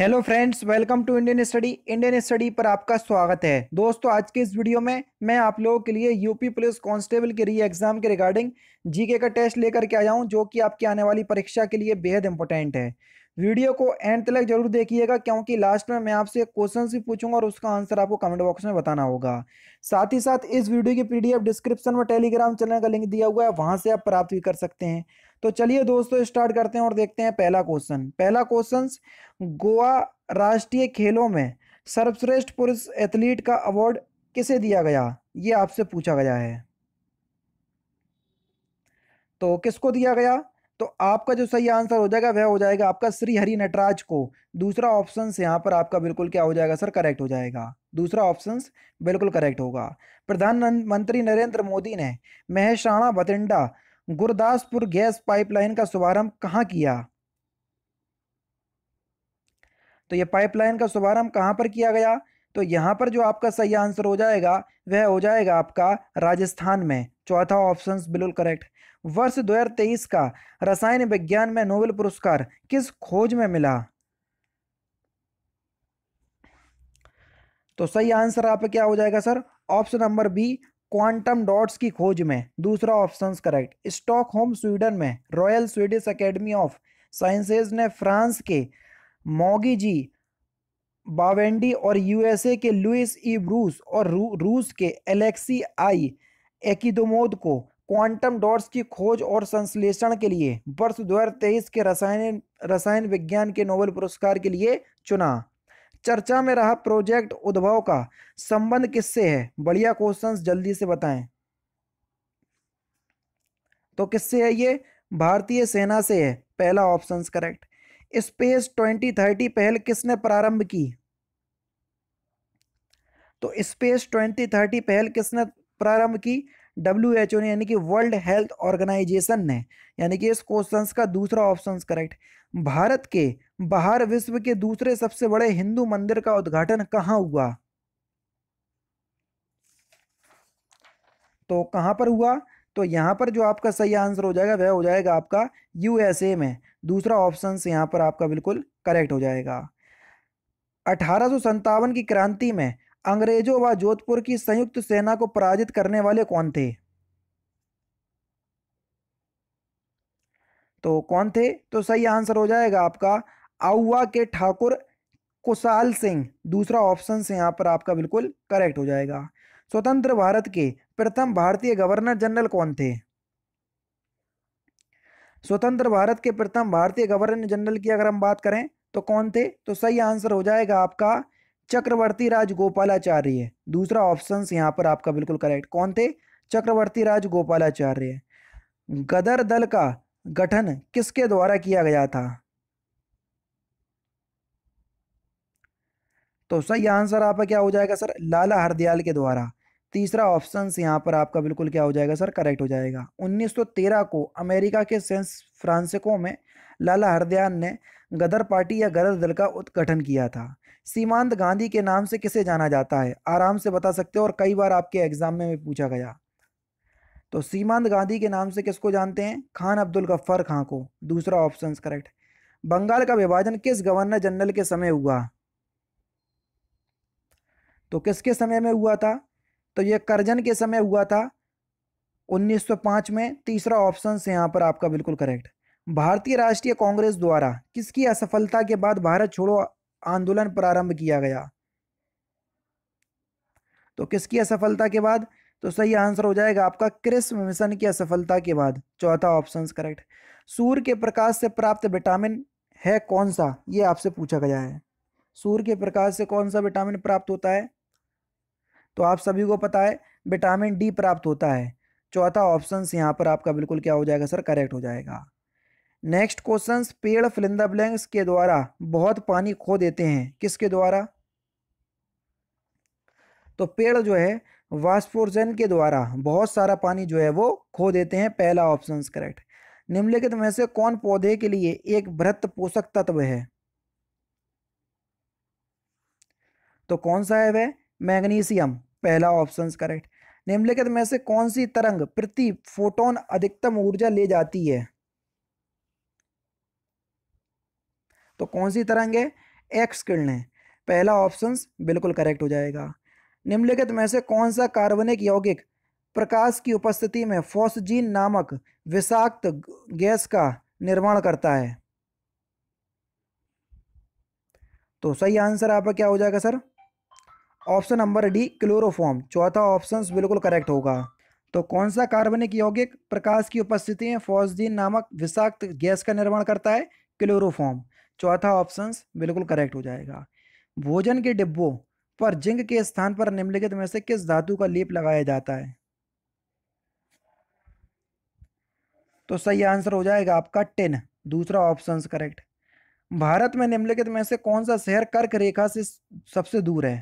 hello friends welcome to Indian study Indian study पर आपका स्वागत है दोस्तों आज के इस वीडियो में मैं आप लोगों के लिए यूपी पुलिस कांस्टेबल के री एग्जाम के रिगार्डिंग जीके का टेस्ट लेकर के आया हूं जो कि आपकी आने वाली परीक्षा के लिए बेहद इंपॉर्टेंट है वीडियो को एंड तक जरूर देखिएगा क्योंकि लास्ट में मैं आपसे क्वेश्चन भी पूछूंगा और उसका आंसर आपको कमेंट बॉक्स में बताना होगा साथ ही साथ इस वीडियो की पीडीएफ डिस्क्रिप्शन में टेलीग्राम चैनल का लिंक दिया हुआ है वहां से आप प्राप्त भी कर सकते हैं तो चलिए दोस्तों स्टार्ट करते हैं और देखते हैं पहला क्वेश्चन पहला क्वेश्चन गोवा राष्ट्रीय खेलों में सर्वश्रेष्ठ पुरुष एथलीट का अवार्ड किसे दिया गया ये आपसे पूछा गया है तो किसको दिया गया तो आपका जो सही आंसर हो जाएगा वह हो जाएगा आपका श्री हरि नटराज को दूसरा ऑप्शन यहाँ पर आपका बिल्कुल क्या हो जाएगा सर करेक्ट हो जाएगा दूसरा ऑप्शन बिल्कुल करेक्ट होगा प्रधानमंत्री नरेंद्र मोदी ने महेशाणा राणा भतिंडा गुरदासपुर गैस पाइपलाइन का शुभारंभ कहाँ किया तो यह पाइपलाइन का शुभारंभ कहां पर किया गया तो यहां पर जो आपका सही आंसर हो जाएगा वह हो जाएगा आपका राजस्थान में चौथा ऑप्शन बिल्कुल करेक्ट वर्ष 2023 का रसायन विज्ञान में नोबेल पुरस्कार किस खोज में मिला तो सही आंसर आप क्या हो जाएगा sir option number B quantum dots की खोज में दूसरा ऑप्शन करेक्ट स्टॉकहोम स्वीडन में royal Swedish academy of sciences ने फ्रांस के मोगी जी बावेंडी और यूएसए के लुइस ई ब्रूस और रू, रूस के एलेक्सी आई एकिदोमोद को क्वांटम डॉट्स की खोज और संश्लेषण के लिए वर्ष तेईस के रसायन रसायन विज्ञान के नोबेल पुरस्कार के लिए चुना चर्चा में रहा प्रोजेक्ट उद्भव का संबंध किससे है बढ़िया क्वेश्चन जल्दी से बताएं तो किससे है ये भारतीय सेना से है पहला option correct space twenty thirty पहल किसने प्रारंभ की तो स्पेस ट्वेंटी थर्टी पहल किसने प्रारंभ की डब्ल्यू एच ओ ने यानी कि वर्ल्ड हेल्थ ऑर्गेनाइजेशन ने यानी कि इस क्वेश्चन का दूसरा ऑप्शन करेक्ट भारत के बाहर विश्व के दूसरे सबसे बड़े हिंदू मंदिर का उद्घाटन कहाँ हुआ तो कहाँ पर हुआ तो यहाँ पर जो आपका सही आंसर हो जाएगा वह हो जाएगा आपका यूएसए में दूसरा ऑप्शन यहाँ पर आपका बिल्कुल करेक्ट हो जाएगा अठारह की क्रांति में अंग्रेजों व जोधपुर की संयुक्त सेना को पराजित करने वाले कौन थे तो कौन थे तो सही आंसर हो जाएगा आपका आउआ के ठाकुर कुशाल सिंह दूसरा ऑप्शन से यहाँ पर आपका बिल्कुल करेक्ट हो जाएगा स्वतंत्र भारत के प्रथम भारतीय गवर्नर जनरल कौन थे स्वतंत्र भारत के प्रथम भारतीय गवर्नर जनरल की अगर हम बात करें तो कौन थे तो सही आंसर हो जाएगा आपका चक्रवर्ती राज गोपालाचार्य दूसरा ऑप्शन यहाँ पर आपका बिल्कुल करेक्ट कौन थे चक्रवर्ती राज गोपालाचार्य गदर दल का गठन किसके द्वारा किया गया था तो सही आंसर आपका क्या हो जाएगा सर लाला हरदयाल के द्वारा तीसरा ऑप्शन यहाँ पर आपका बिल्कुल क्या हो जाएगा सर करेक्ट हो जाएगा 1913 को अमेरिका के सेंस फ्रांसिको में लाला हरदयाल ने गदर पार्टी या गदर दल का उद्घाटन किया था सीमांत गांधी के नाम से किसे जाना जाता है आराम से बता सकते हो और कई बार आपके एग्जाम में भी पूछा गया तो सीमांत गांधी के नाम से किसको जानते हैं खान अब्दुल गफ्फर खां को दूसरा ऑप्शन करेक्ट बंगाल का विभाजन किस गवर्नर जनरल के समय हुआ तो किसके समय में हुआ था तो यह करजन के समय हुआ था 1905 में तीसरा ऑप्शन यहाँ पर आपका बिल्कुल करेक्ट भारतीय राष्ट्रीय कांग्रेस द्वारा किसकी असफलता के बाद भारत छोड़ो आंदोलन प्रारंभ किया गया तो किसकी असफलता के बाद तो सही आंसर हो जाएगा आपका क्रिस्म मिशन की असफलता के बाद चौथा ऑप्शन करेक्ट सूर्य के प्रकाश से प्राप्त विटामिन है कौन सा ये आपसे पूछा गया है सूर्य के प्रकाश से कौन सा विटामिन प्राप्त होता है तो आप सभी को पता है विटामिन डी प्राप्त होता है चौथा ऑप्शन यहाँ पर आपका बिल्कुल क्या हो जाएगा सर करेक्ट हो जाएगा नेक्स्ट क्वेश्चन पेड़ फिलिंदा ब्लैंक्स के द्वारा बहुत पानी खो देते हैं किसके द्वारा तो पेड़ जो है वास्पोर्जन के द्वारा बहुत सारा पानी जो है वो खो देते हैं पहला ऑप्शन करेक्ट निम्नलिखित में से कौन पौधे के लिए एक बृहत पोषक तत्व है तो कौन सा है वह मैग्नीशियम पहला ऑप्शन करेक्ट निम्नलिखित में से कौन सी तरंग प्रति फोटोन अधिकतम ऊर्जा ले जाती है तो कौन सी तरंग है एक्स किरणें पहला ऑप्शन बिल्कुल करेक्ट हो जाएगा निम्नलिखित में से कौन सा कार्बनिक यौगिक प्रकाश की उपस्थिति में फोसजीन नामक विषाक्त गैस का निर्माण करता है तो सही आंसर आपका क्या हो जाएगा sir option number D chloroform चौथा ऑप्शन बिल्कुल करेक्ट होगा तो कौन सा कार्बनिक यौगिक प्रकाश की उपस्थिति में फोसजीन नामक विषाक्त गैस का निर्माण करता है क्लोरोफॉर्म चौथा ऑप्शन बिल्कुल करेक्ट हो जाएगा भोजन के डिब्बों पर जिंक के स्थान पर निम्नलिखित में से किस धातु का लेप लगाया जाता है तो सही आंसर हो जाएगा आपका टेन दूसरा ऑप्शन करेक्ट भारत में निम्नलिखित में से कौन सा शहर कर्क रेखा से सबसे दूर है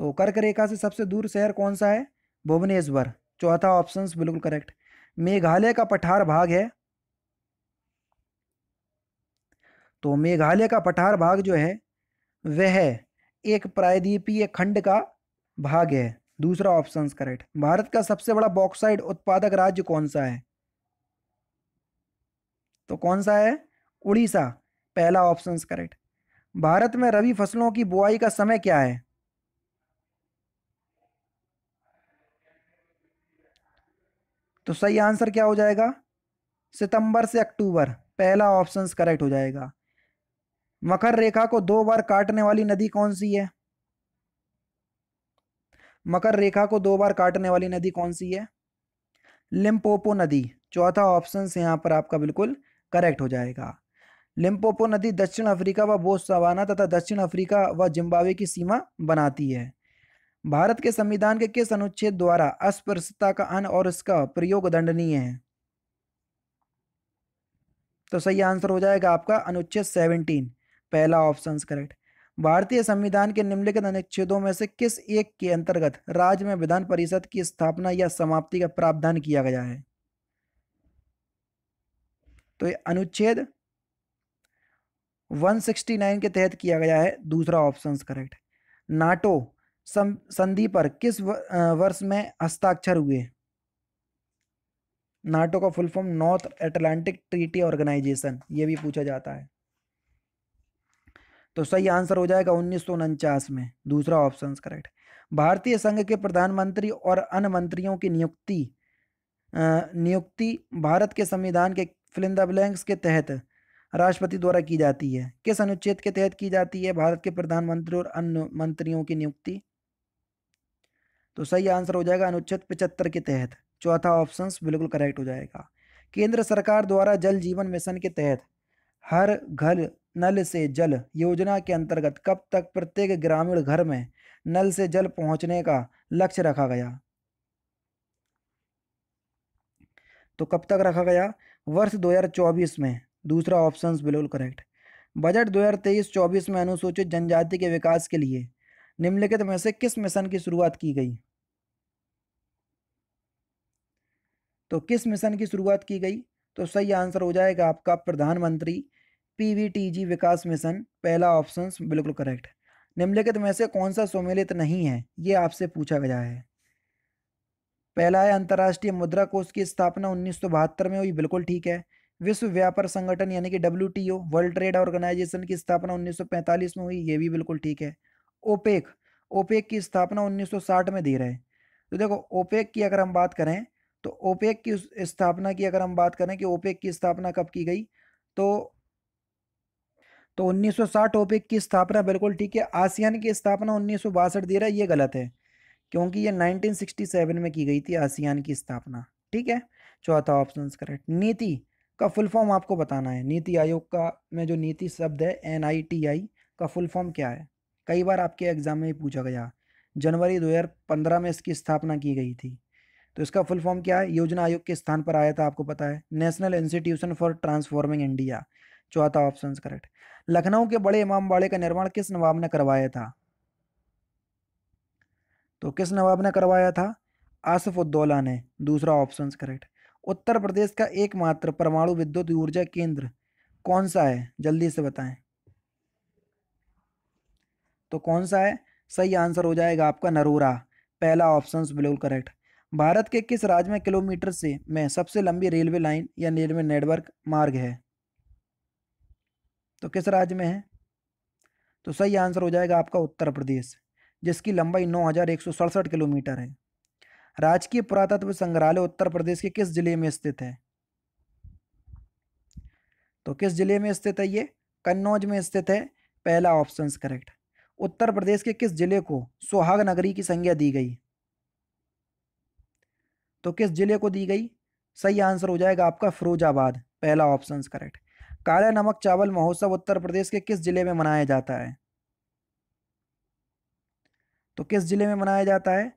तो कर्क रेखा से सबसे दूर शहर कौन सा है भुवनेश्वर चौथा ऑप्शन बिल्कुल करेक्ट मेघालय का पठार भाग है तो मेघालय का पठार भाग जो है वह एक प्रायद्वीपीय खंड का भाग है दूसरा ऑप्शन करेक्ट भारत का सबसे बड़ा बॉक्साइड उत्पादक राज्य कौन सा है तो कौन सा है उड़ीसा पहला ऑप्शन करेक्ट भारत में रबी फसलों की बुआई का समय क्या है तो सही आंसर क्या हो जाएगा सितंबर से अक्टूबर पहला ऑप्शन करेक्ट हो जाएगा मकर रेखा को दो बार काटने वाली नदी कौन सी है मकर रेखा को दो बार काटने वाली नदी कौन सी है लिम्पोपो नदी चौथा ऑप्शन यहाँ पर आपका बिल्कुल करेक्ट हो जाएगा लिम्पोपो नदी दक्षिण अफ्रीका व बोत्सवाना तथा दक्षिण अफ्रीका व जिम्बावे की सीमा बनाती है भारत के संविधान के किस अनुच्छेद द्वारा अस्पृश्यता का अन और इसका प्रयोग दंडनीय है तो सही आंसर हो जाएगा आपका अनुच्छेद सेवनटीन पहला ऑप्शन करेक्ट भारतीय संविधान के निम्नलिखित अनुच्छेदों में से किस एक के अंतर्गत राज्य में विधान परिषद की स्थापना या समाप्ति का प्रावधान किया गया है तो अनुच्छेद 169 के तहत किया गया है दूसरा ऑप्शन करेक्ट नाटो संधि पर किस वर्ष में हस्ताक्षर हुए नाटो का full form North Atlantic Treaty Organisation ये भी पूछा जाता है तो सही आंसर हो जाएगा उन्नीस में दूसरा ऑप्शन करेक्ट भारतीय संघ के प्रधानमंत्री और अन्य मंत्रियों की नियुक्ति नियुक्ति भारत के संविधान के फिलिंद ब्लैंक्स के तहत राष्ट्रपति द्वारा की जाती है किस अनुच्छेद के तहत की जाती है भारत के प्रधानमंत्री और अन्य मंत्रियों की नियुक्ति तो सही आंसर हो जाएगा अनुच्छेद पिचहत्तर के तहत चौथा ऑप्शन बिल्कुल करेक्ट हो जाएगा केंद्र सरकार द्वारा जल जीवन मिशन के तहत हर घर नल से जल योजना के अंतर्गत कब तक प्रत्येक ग्रामीण घर में नल से जल पहुंचने का लक्ष्य रखा गया तो कब तक रखा गया वर्ष 2024 में दूसरा ऑप्शन बिल्कुल करेक्ट बजट 2023-24 में अनुसूचित जनजाति के विकास के लिए निम्नलिखित में से किस मिशन की शुरुआत की गई तो किस मिशन की शुरुआत की गई तो सही आंसर हो जाएगा आपका प्रधानमंत्री पीवीटीजी विकास मिशन पहला ऑप्शन बिल्कुल करेक्ट निम्नलिखित में से कौन सा सम्मिलित नहीं है ये आपसे पूछा गया है पहला है अंतर्राष्ट्रीय मुद्रा कोष की स्थापना उन्नीस में हुई बिल्कुल ठीक है विश्व व्यापार संगठन यानी कि डब्ल्यू वर्ल्ड ट्रेड ऑर्गेनाइजेशन की स्थापना 1945 में हुई ये भी बिल्कुल ठीक है ओपेक ओपेक की स्थापना 1960 में दे रहे तो देखो ओपेक की अगर हम बात करें तो ओपेक की स्थापना की अगर हम बात करें कि ओपेक की स्थापना कब की गई तो तो 1960 ओपिक की स्थापना बिल्कुल ठीक है आसियान की स्थापना उन्नीस दे रहा है ये गलत है क्योंकि ये 1967 में की गई थी आसियान की स्थापना ठीक है चौथा ऑप्शन करेक्ट नीति का फुल फॉर्म आपको बताना है नीति आयोग का में जो नीति शब्द है एन आई टी आई का फुल फॉर्म क्या है कई बार आपके एग्जाम में पूछा गया जनवरी दो में इसकी स्थापना की गई थी तो इसका फुल फॉर्म क्या है योजना आयोग के स्थान पर आया था आपको पता है national institution for transforming India चौथा ऑप्शन करेक्ट लखनऊ के बड़े इमाम बाड़े का निर्माण किस नवाब ने करवाया था तो किस नवाब ने करवाया था आसिफ उद्दौला ने दूसरा ऑप्शन करेक्ट उत्तर प्रदेश का एकमात्र परमाणु विद्युत ऊर्जा केंद्र कौन सा है जल्दी से बताएं तो कौन सा है सही आंसर हो जाएगा आपका नरूरा पहला ऑप्शन बिल्कुल करेक्ट भारत के किस राज्य में किलोमीटर से में सबसे लंबी रेलवे लाइन या रेलवे नेटवर्क मार्ग है तो किस राज्य में है तो सही आंसर हो जाएगा आपका उत्तर प्रदेश जिसकी लंबाई नौ किलोमीटर है राजकीय पुरातत्व संग्रहालय उत्तर प्रदेश के किस जिले में स्थित है तो किस जिले में स्थित है ये कन्नौज में स्थित है पहला ऑप्शन करेक्ट उत्तर प्रदेश के किस जिले को सुहाग नगरी की संज्ञा दी गई तो किस जिले को दी गई सही आंसर हो जाएगा आपका फिरोजाबाद पहला ऑप्शन करेक्ट काला नमक चावल महोत्सव उत्तर प्रदेश के किस जिले में मनाया जाता है तो किस जिले में मनाया जाता है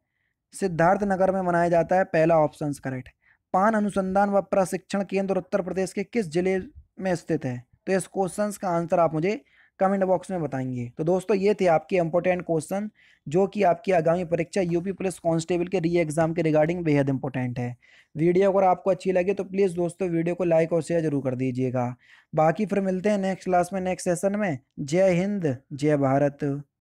सिद्धार्थ नगर में मनाया जाता है पहला ऑप्शन करेक्ट पान अनुसंधान व प्रशिक्षण केंद्र उत्तर प्रदेश के किस जिले में स्थित है तो इस क्वेश्चन का आंसर आप मुझे कमेंट बॉक्स में बताएंगे तो दोस्तों ये थे आपके इंपॉर्टेंट क्वेश्चन जो कि आपकी आगामी परीक्षा यूपी पुलिस कांस्टेबल के री एग्जाम के रिगार्डिंग बेहद इंपॉर्टेंट है वीडियो अगर आपको अच्छी लगे तो प्लीज़ दोस्तों वीडियो को लाइक और शेयर जरूर कर दीजिएगा बाकी फिर मिलते हैं नेक्स्ट क्लास में नेक्स्ट सेशन में जय हिंद जय भारत